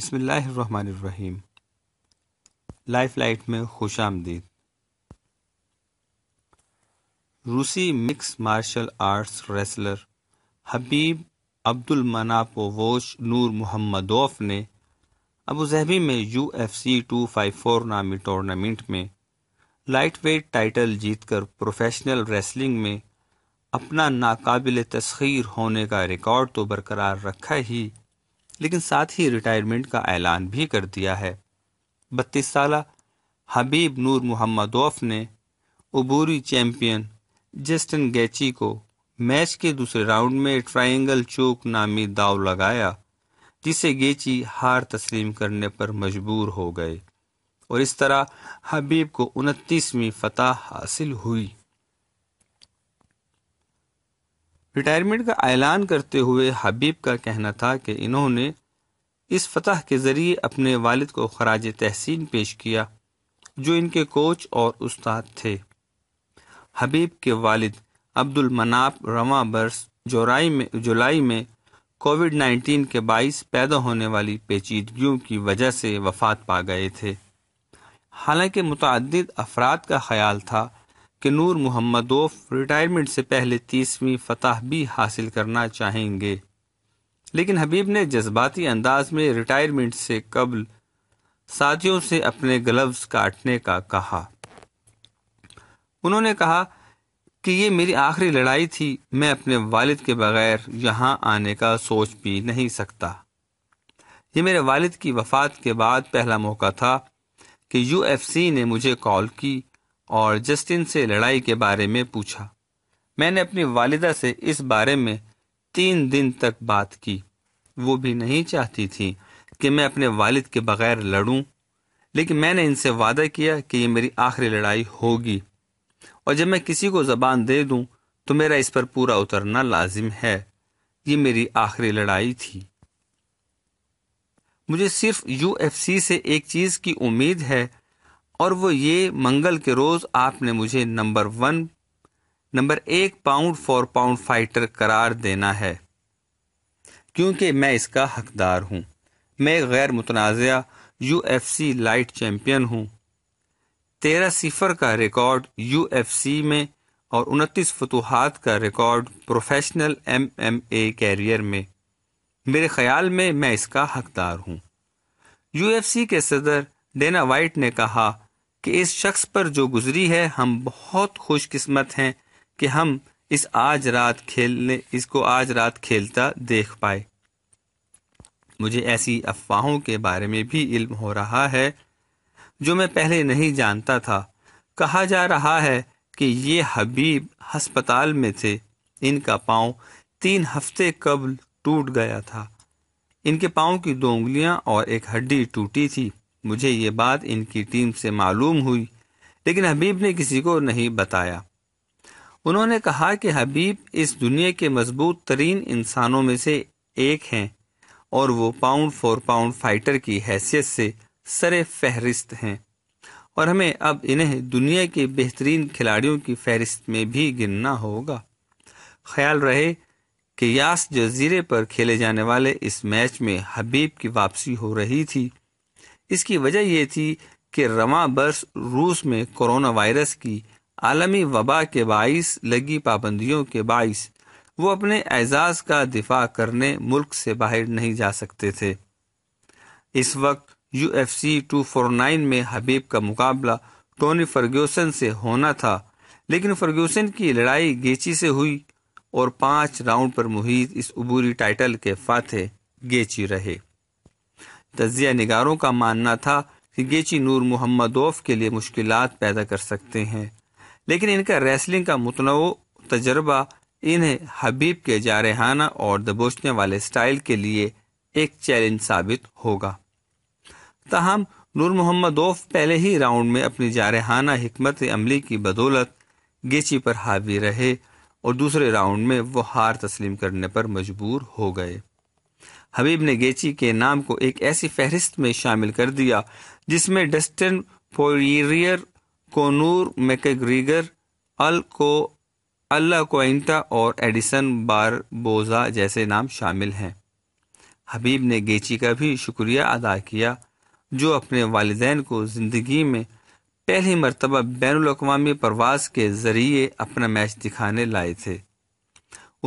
बसमीम life light में खुश आमदीद रूसी mix martial arts wrestler Khabib Abdulmanapovich Nurmagomedov ने अबू जहबी में U F C two five four नामी टूर्नामेंट में लाइट वेट टाइटल जीतकर प्रोफेशनल रेसलिंग में अपना नाकाबिल तस्खीर होने का रिकॉर्ड तो बरकरार रखा ही लेकिन साथ ही रिटायरमेंट का ऐलान भी कर दिया है बत्तीस साल हबीब नूर ओफ ने उबूरी चैंपियन जस्टिन गैची को मैच के दूसरे राउंड में ट्रायंगल चोक नामी दाव लगाया जिसे गेची हार तस्लीम करने पर मजबूर हो गए और इस तरह हबीब को उनतीसवीं फतह हासिल हुई रिटायरमेंट का ऐलान करते हुए हबीब का कहना था कि इन्होंने इस फतह के ज़रिए अपने वालिद को खराज तहसीन पेश किया जो इनके कोच और उस्ताद थे हबीब के वालिद अब्दुल मनाप रवा बर्स जुलाई में जुलाई में कोविड 19 के बाईस पैदा होने वाली पेचीदगियों की वजह से वफात पा गए थे हालांकि मुतद अफराद का ख्याल था कि नूर मोहम्मदोफ रिटायरमेंट से पहले तीसवीं फतह भी हासिल करना चाहेंगे लेकिन हबीब ने जज्बाती अंदाज में रिटायरमेंट से कबल साथियों से अपने ग्लव्स काटने का कहा उन्होंने कहा कि ये मेरी आखिरी लड़ाई थी मैं अपने वालिद के बगैर यहाँ आने का सोच भी नहीं सकता ये मेरे वालिद की वफात के बाद पहला मौका था कि यूएफसी ने मुझे कॉल की और जस्टिन से लड़ाई के बारे में पूछा मैंने अपनी वालिदा से इस बारे में तीन दिन तक बात की वो भी नहीं चाहती थी कि मैं अपने वालिद के बगैर लड़ूं लेकिन मैंने इनसे वादा किया कि ये मेरी आखिरी लड़ाई होगी और जब मैं किसी को ज़बान दे दूं तो मेरा इस पर पूरा उतरना लाजिम है ये मेरी आखिरी लड़ाई थी मुझे सिर्फ यूएफसी से एक चीज़ की उम्मीद है और वो ये मंगल के रोज़ आपने मुझे नंबर वन नंबर एक पाउंड फॉर पाउंड फाइटर करार देना है क्योंकि मैं इसका हकदार हूँ मैं गैर मुतनाज़ U F C light champion हूँ तेरह सिफर का रिकॉर्ड यू एफ सी में और उनतीस फतूहत का record professional M M A career में मेरे ख्याल में मैं इसका हकदार हूँ सी के सदर डेना वाइट ने कहा कि इस शख्स पर जो गुजरी है हम बहुत खुशकिस्मत हैं कि हम इस आज रात खेलने इसको आज रात खेलता देख पाए मुझे ऐसी अफवाहों के बारे में भी इल्म हो रहा है जो मैं पहले नहीं जानता था कहा जा रहा है कि ये हबीब हस्पताल में थे इनका पाँव तीन हफ्ते कबल टूट गया था इनके पाँव की दो उंगलियां और एक हड्डी टूटी थी मुझे ये बात इनकी टीम से मालूम हुई लेकिन हबीब ने किसी को नहीं बताया उन्होंने कहा कि हबीब इस दुनिया के मजबूत तरीन इंसानों में से एक हैं और वो पाउंड फॉर पाउंड फाइटर की हैसियत से सर फहरिस्त हैं और हमें अब इन्हें दुनिया के बेहतरीन खिलाड़ियों की फहरिस्त में भी गिनना होगा ख्याल रहे कि यास जजीरे पर खेले जाने वाले इस मैच में हबीब की वापसी हो रही थी इसकी वजह यह थी कि रवा बरस रूस में कोरोना वायरस की आलमी वबा के बाईस लगी पाबंदियों के बाईस वो अपने एजाज का दिफा करने मुल्क से बाहर नहीं जा सकते थे इस वक्त U F C two four nine में हबीब का मुकाबला टोनी फर्ग्यूसन से होना था लेकिन फर्ग्यूसन की लड़ाई गेची से हुई और पांच राउंड पर मुहित इस अबूरी टाइटल के फाथे गेची रहे तजिया नगारों का मानना था कि गेची नूर ओफ़ के लिए मुश्किल पैदा कर सकते हैं लेकिन इनका रेसलिंग का मतनव तजर्बा इन्हें हबीब के जारहाना और दबोचने वाले स्टाइल के लिए एक चैलेंज साबित होगा तहम नूर मोहम्मदोफ पहले ही राउंड में अपनी जारहाना हमत अमली की बदौलत गेची पर हावी रहे और दूसरे राउंड में वो हार तस्लीम करने पर मजबूर हो गए हबीब ने गेची के नाम को एक ऐसी फहरिस्त में शामिल कर दिया जिसमें डस्टन फोरियर कोनूर मैकग्रीगर अल को अल्ला कोइंटा और एडिसन बारबोजा जैसे नाम शामिल हैं हबीब ने गेची का भी शुक्रिया अदा किया जो अपने वालदेन को ज़िंदगी में पहली मरतबा बैन अवी परवाज के ज़रिए अपना मैच दिखाने लाए थे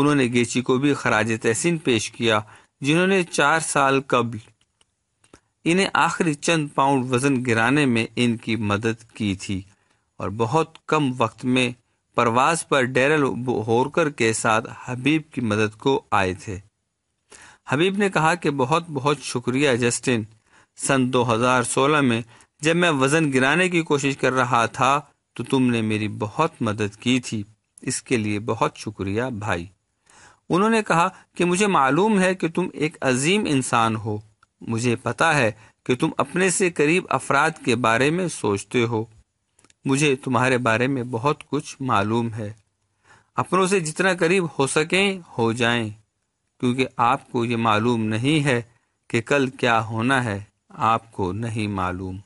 उन्होंने गेची को भी खराज तहसीन पेश किया जिन्होंने चार साल कब इन्हें आखिरी चंद पाउंड वजन गिराने में इनकी मदद की थी और बहुत कम वक्त में परवाज पर डेरल होरकर के साथ हबीब की मदद को आए थे हबीब ने कहा कि बहुत बहुत शुक्रिया जस्टिन सन 2016 में जब मैं वजन गिराने की कोशिश कर रहा था तो तुमने मेरी बहुत मदद की थी इसके लिए बहुत शुक्रिया भाई उन्होंने कहा कि मुझे मालूम है कि तुम एक अजीम इंसान हो मुझे पता है कि तुम अपने से करीब अफराद के बारे में सोचते हो मुझे तुम्हारे बारे में बहुत कुछ मालूम है अपनों से जितना करीब हो सकें हो जाएं, क्योंकि आपको ये मालूम नहीं है कि कल क्या होना है आपको नहीं मालूम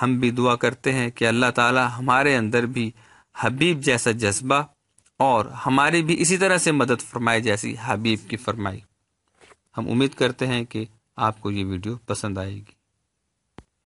हम भी दुआ करते हैं कि अल्लाह ताला हमारे अंदर भी हबीब जैसा जज्बा और हमारी भी इसी तरह से मदद फरमाए जैसी हबीब की फरमाई हम उम्मीद करते हैं कि आपको ये वीडियो पसंद आएगी